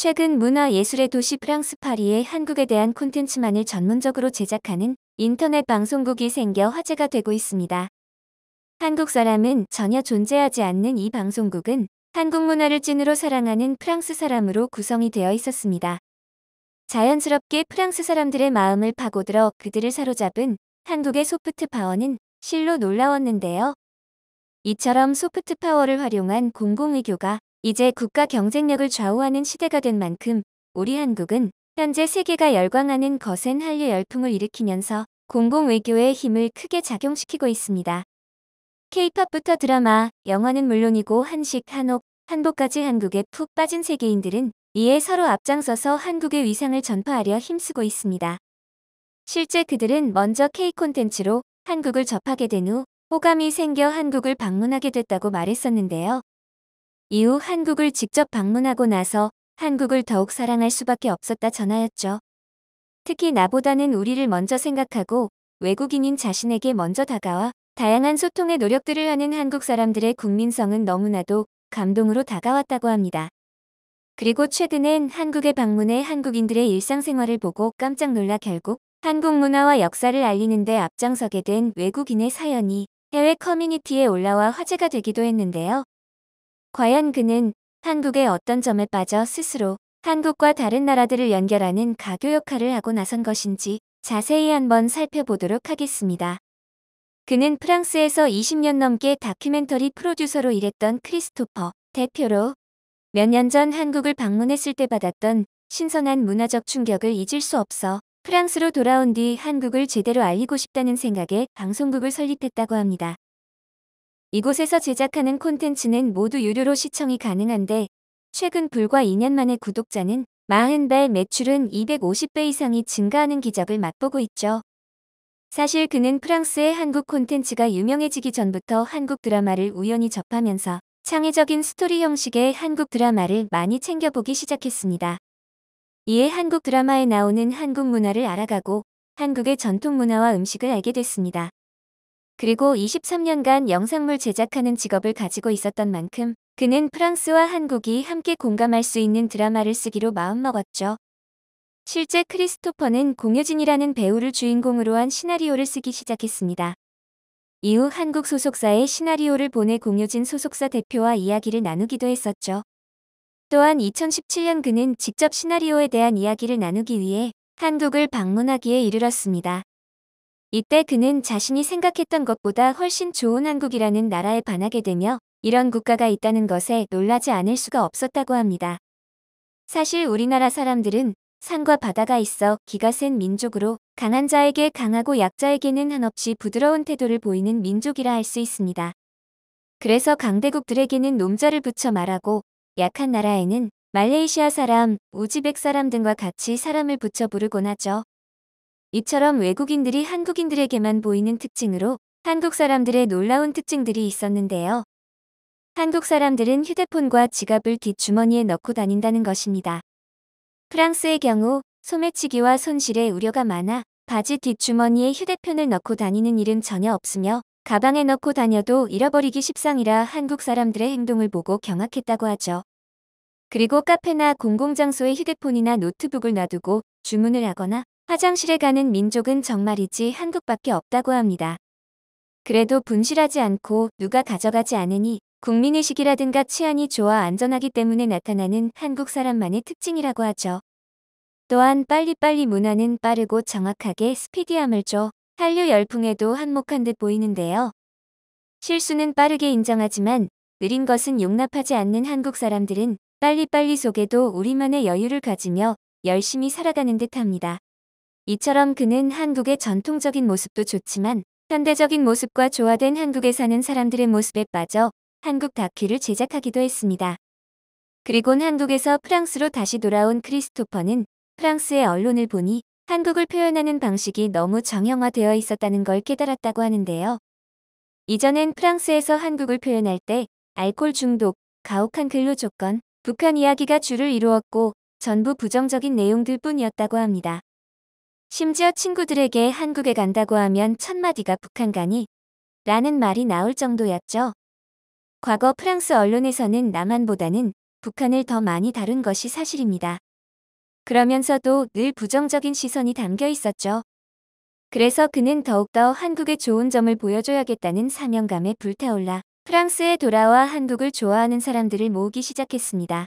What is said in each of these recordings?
최근 문화예술의 도시 프랑스 파리에 한국에 대한 콘텐츠만을 전문적으로 제작하는 인터넷 방송국이 생겨 화제가 되고 있습니다. 한국 사람은 전혀 존재하지 않는 이 방송국은 한국 문화를 찐으로 사랑하는 프랑스 사람으로 구성이 되어 있었습니다. 자연스럽게 프랑스 사람들의 마음을 파고들어 그들을 사로잡은 한국의 소프트 파워는 실로 놀라웠는데요. 이처럼 소프트 파워를 활용한 공공의교가 이제 국가 경쟁력을 좌우하는 시대가 된 만큼 우리 한국은 현재 세계가 열광하는 거센 한류 열풍을 일으키면서 공공외교의 힘을 크게 작용시키고 있습니다. 케이팝부터 드라마, 영화는 물론이고 한식, 한옥, 한복까지 한국에 푹 빠진 세계인들은 이에 서로 앞장서서 한국의 위상을 전파하려 힘쓰고 있습니다. 실제 그들은 먼저 K 콘텐츠로 한국을 접하게 된 후 호감이 생겨 한국을 방문하게 됐다고 말했었는데요. 이후 한국을 직접 방문하고 나서 한국을 더욱 사랑할 수밖에 없었다 전하였죠. 특히 나보다는 우리를 먼저 생각하고 외국인인 자신에게 먼저 다가와 다양한 소통의 노력들을 하는 한국 사람들의 국민성은 너무나도 감동으로 다가왔다고 합니다. 그리고 최근엔 한국에 방문해 한국인들의 일상생활을 보고 깜짝 놀라 결국 한국 문화와 역사를 알리는데 앞장서게 된 외국인의 사연이 해외 커뮤니티에 올라와 화제가 되기도 했는데요. 과연 그는 한국의 어떤 점에 빠져 스스로 한국과 다른 나라들을 연결하는 가교 역할을 하고 나선 것인지 자세히 한번 살펴보도록 하겠습니다. 그는 프랑스에서 20년 넘게 다큐멘터리 프로듀서로 일했던 크리스토퍼 대표로 몇 년 전 한국을 방문했을 때 받았던 신선한 문화적 충격을 잊을 수 없어 프랑스로 돌아온 뒤 한국을 제대로 알리고 싶다는 생각에 방송국을 설립했다고 합니다. 이곳에서 제작하는 콘텐츠는 모두 유료로 시청이 가능한데 최근 불과 2년 만에 구독자는 40배 매출은 250배 이상이 증가하는 기적을 맛보고 있죠. 사실 그는 프랑스의 한국 콘텐츠가 유명해지기 전부터 한국 드라마를 우연히 접하면서 창의적인 스토리 형식의 한국 드라마를 많이 챙겨보기 시작했습니다. 이에 한국 드라마에 나오는 한국 문화를 알아가고 한국의 전통 문화와 음식을 알게 됐습니다. 그리고 23년간 영상물 제작하는 직업을 가지고 있었던 만큼 그는 프랑스와 한국이 함께 공감할 수 있는 드라마를 쓰기로 마음먹었죠. 실제 크리스토퍼는 공효진이라는 배우를 주인공으로 한 시나리오를 쓰기 시작했습니다. 이후 한국 소속사에 시나리오를 보내 공효진 소속사 대표와 이야기를 나누기도 했었죠. 또한 2017년 그는 직접 시나리오에 대한 이야기를 나누기 위해 한국을 방문하기에 이르렀습니다. 이때 그는 자신이 생각했던 것보다 훨씬 좋은 한국이라는 나라에 반하게 되며 이런 국가가 있다는 것에 놀라지 않을 수가 없었다고 합니다. 사실 우리나라 사람들은 산과 바다가 있어 기가 센 민족으로 강한 자에게 강하고 약자에게는 한없이 부드러운 태도를 보이는 민족이라 할 수 있습니다. 그래서 강대국들에게는 놈자를 붙여 말하고 약한 나라에는 말레이시아 사람, 우즈벡 사람 등과 같이 사람을 붙여 부르곤 하죠. 이처럼 외국인들이 한국인들에게만 보이는 특징으로 한국 사람들의 놀라운 특징들이 있었는데요. 한국 사람들은 휴대폰과 지갑을 뒷주머니에 넣고 다닌다는 것입니다. 프랑스의 경우 소매치기와 손실에 우려가 많아 바지 뒷주머니에 휴대폰을 넣고 다니는 일은 전혀 없으며 가방에 넣고 다녀도 잃어버리기 십상이라 한국 사람들의 행동을 보고 경악했다고 하죠. 그리고 카페나 공공장소에 휴대폰이나 노트북을 놔두고 주문을 하거나 화장실에 가는 민족은 정말이지 한국밖에 없다고 합니다. 그래도 분실하지 않고 누가 가져가지 않으니 국민의식이라든가 치안이 좋아 안전하기 때문에 나타나는 한국 사람만의 특징이라고 하죠. 또한 빨리빨리 문화는 빠르고 정확하게 스피디함을 줘 한류 열풍에도 한몫한 듯 보이는데요. 실수는 빠르게 인정하지만 느린 것은 용납하지 않는 한국 사람들은 빨리빨리 속에도 우리만의 여유를 가지며 열심히 살아가는 듯합니다. 이처럼 그는 한국의 전통적인 모습도 좋지만 현대적인 모습과 조화된 한국에 사는 사람들의 모습에 빠져 한국 다큐를 제작하기도 했습니다. 그리곤 한국에서 프랑스로 다시 돌아온 크리스토퍼는 프랑스의 언론을 보니 한국을 표현하는 방식이 너무 정형화되어 있었다는 걸 깨달았다고 하는데요. 이전엔 프랑스에서 한국을 표현할 때 알코올 중독, 가혹한 근로 조건, 북한 이야기가 주를 이루었고 전부 부정적인 내용들 뿐이었다고 합니다. 심지어 친구들에게 한국에 간다고 하면 첫마디가 북한 가니? 라는 말이 나올 정도였죠. 과거 프랑스 언론에서는 남한보다는 북한을 더 많이 다룬 것이 사실입니다. 그러면서도 늘 부정적인 시선이 담겨 있었죠. 그래서 그는 더욱더 한국의 좋은 점을 보여줘야겠다는 사명감에 불타올라 프랑스에 돌아와 한국을 좋아하는 사람들을 모으기 시작했습니다.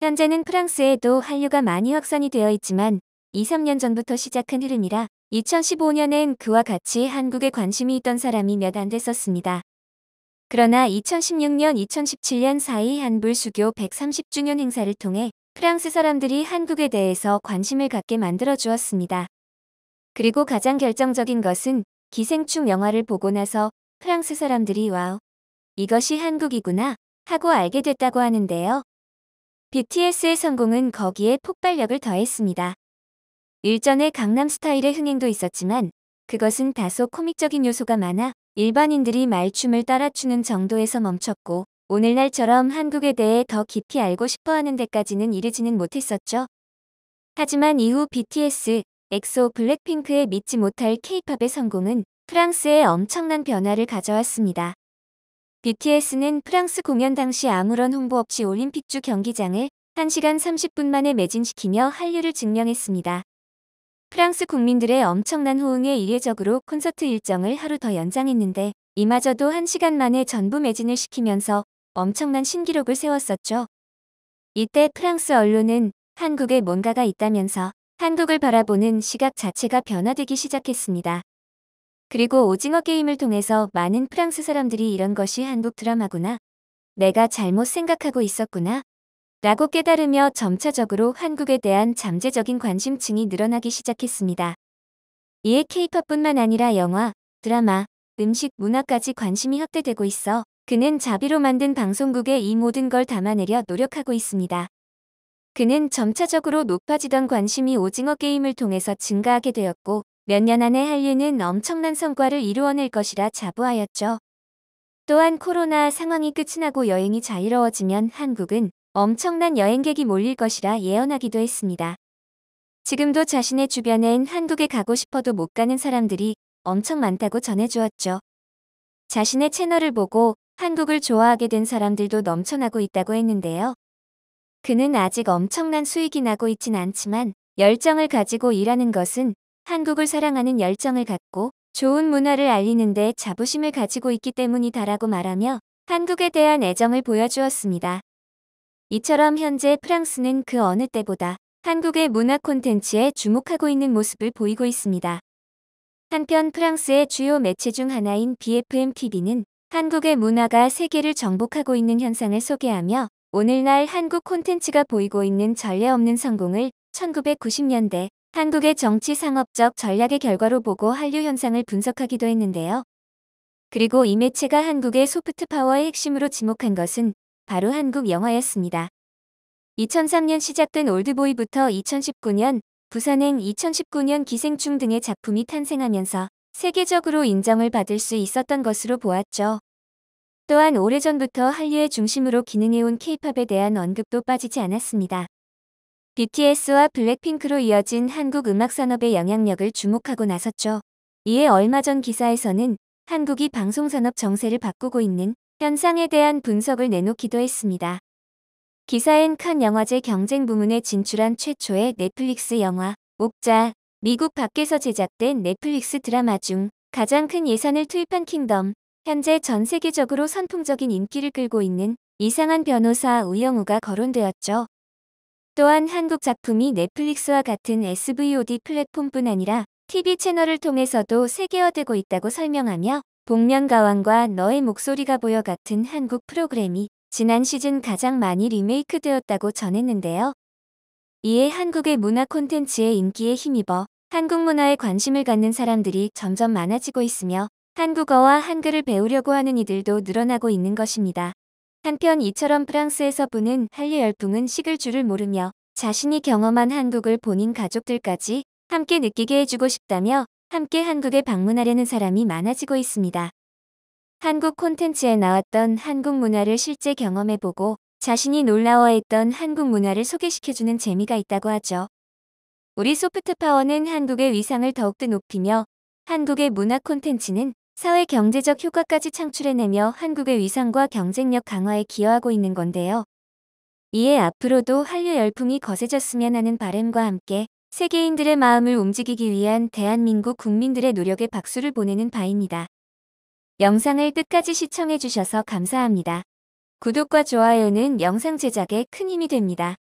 현재는 프랑스에도 한류가 많이 확산이 되어 있지만 2, 3년 전부터 시작한 흐름이라 2015년엔 그와 같이 한국에 관심이 있던 사람이 몇 안 됐었습니다. 그러나 2016년, 2017년 사이 한불 수교 130주년 행사를 통해 프랑스 사람들이 한국에 대해서 관심을 갖게 만들어 주었습니다. 그리고 가장 결정적인 것은 기생충 영화를 보고 나서 프랑스 사람들이 와우, 이것이 한국이구나 하고 알게 됐다고 하는데요. BTS의 성공은 거기에 폭발력을 더했습니다. 일전에 강남 스타일의 흥행도 있었지만 그것은 다소 코믹적인 요소가 많아 일반인들이 말춤을 따라추는 정도에서 멈췄고 오늘날처럼 한국에 대해 더 깊이 알고 싶어하는 데까지는 이르지는 못했었죠. 하지만 이후 BTS, 엑소 블랙핑크의 믿지 못할 케이팝의 성공은 프랑스에 엄청난 변화를 가져왔습니다. BTS는 프랑스 공연 당시 아무런 홍보 없이 올림픽주 경기장을 1시간 30분 만에 매진시키며 한류를 증명했습니다. 프랑스 국민들의 엄청난 호응에 이례적으로 콘서트 일정을 하루 더 연장했는데 이마저도 1시간 만에 전부 매진을 시키면서 엄청난 신기록을 세웠었죠. 이때 프랑스 언론은 한국에 뭔가가 있다면서 한국을 바라보는 시각 자체가 변화되기 시작했습니다. 그리고 오징어 게임을 통해서 많은 프랑스 사람들이 이런 것이 한국 드라마구나. 내가 잘못 생각하고 있었구나. 라고 깨달으며 점차적으로 한국에 대한 잠재적인 관심층이 늘어나기 시작했습니다. 이에 케이팝뿐만 아니라 영화, 드라마, 음식, 문화까지 관심이 확대되고 있어 그는 자비로 만든 방송국에 이 모든 걸 담아내려 노력하고 있습니다. 그는 점차적으로 높아지던 관심이 오징어 게임을 통해서 증가하게 되었고 몇 년 안에 한류는 엄청난 성과를 이루어낼 것이라 자부하였죠. 또한 코로나 상황이 끝이 나고 여행이 자유로워지면 한국은 엄청난 여행객이 몰릴 것이라 예언하기도 했습니다. 지금도 자신의 주변엔 한국에 가고 싶어도 못 가는 사람들이 엄청 많다고 전해주었죠. 자신의 채널을 보고 한국을 좋아하게 된 사람들도 넘쳐나고 있다고 했는데요. 그는 아직 엄청난 수익이 나고 있진 않지만 열정을 가지고 일하는 것은 한국을 사랑하는 열정을 갖고 좋은 문화를 알리는데 자부심을 가지고 있기 때문이다라고 말하며 한국에 대한 애정을 보여주었습니다. 이처럼 현재 프랑스는 그 어느 때보다 한국의 문화 콘텐츠에 주목하고 있는 모습을 보이고 있습니다. 한편 프랑스의 주요 매체 중 하나인 BFMTV는 한국의 문화가 세계를 정복하고 있는 현상을 소개하며 오늘날 한국 콘텐츠가 보이고 있는 전례 없는 성공을 1990년대 한국의 정치 상업적 전략의 결과로 보고 한류 현상을 분석하기도 했는데요. 그리고 이 매체가 한국의 소프트 파워의 핵심으로 지목한 것은 바로 한국 영화였습니다. 2003년 시작된 올드보이부터 2019년 부산행 2019년 기생충 등의 작품이 탄생하면서 세계적으로 인정을 받을 수 있었던 것으로 보았죠. 또한 오래전부터 한류의 중심으로 기능해온 케이팝에 대한 언급도 빠지지 않았습니다. BTS와 블랙핑크로 이어진 한국 음악 산업의 영향력을 주목하고 나섰죠. 이에 얼마 전 기사에서는 한국이 방송산업 정세를 바꾸고 있는 현상에 대한 분석을 내놓기도 했습니다. 기사엔 칸 영화제 경쟁 부문에 진출한 최초의 넷플릭스 영화 옥자 미국 밖에서 제작된 넷플릭스 드라마 중 가장 큰 예산을 투입한 킹덤 현재 전 세계적으로 선풍적인 인기를 끌고 있는 이상한 변호사 우영우가 거론되었죠. 또한 한국 작품이 넷플릭스와 같은 SVOD 플랫폼뿐 아니라 TV 채널을 통해서도 세계화되고 있다고 설명하며 복면가왕과 너의 목소리가 보여 같은 한국 프로그램이 지난 시즌 가장 많이 리메이크되었다고 전했는데요. 이에 한국의 문화 콘텐츠의 인기에 힘입어 한국 문화에 관심을 갖는 사람들이 점점 많아지고 있으며 한국어와 한글을 배우려고 하는 이들도 늘어나고 있는 것입니다. 한편 이처럼 프랑스에서 부는 한류 열풍은 식을 줄을 모르며 자신이 경험한 한국을 본인 가족들까지 함께 느끼게 해주고 싶다며 함께 한국에 방문하려는 사람이 많아지고 있습니다. 한국 콘텐츠에 나왔던 한국 문화를 실제 경험해보고 자신이 놀라워했던 한국 문화를 소개시켜주는 재미가 있다고 하죠. 우리 소프트파워는 한국의 위상을 더욱더 높이며 한국의 문화 콘텐츠는 사회 경제적 효과까지 창출해내며 한국의 위상과 경쟁력 강화에 기여하고 있는 건데요. 이에 앞으로도 한류 열풍이 거세졌으면 하는 바램과 함께 세계인들의 마음을 움직이기 위한 대한민국 국민들의 노력에 박수를 보내는 바입니다. 영상을 끝까지 시청해주셔서 감사합니다. 구독과 좋아요는 영상 제작에 큰 힘이 됩니다.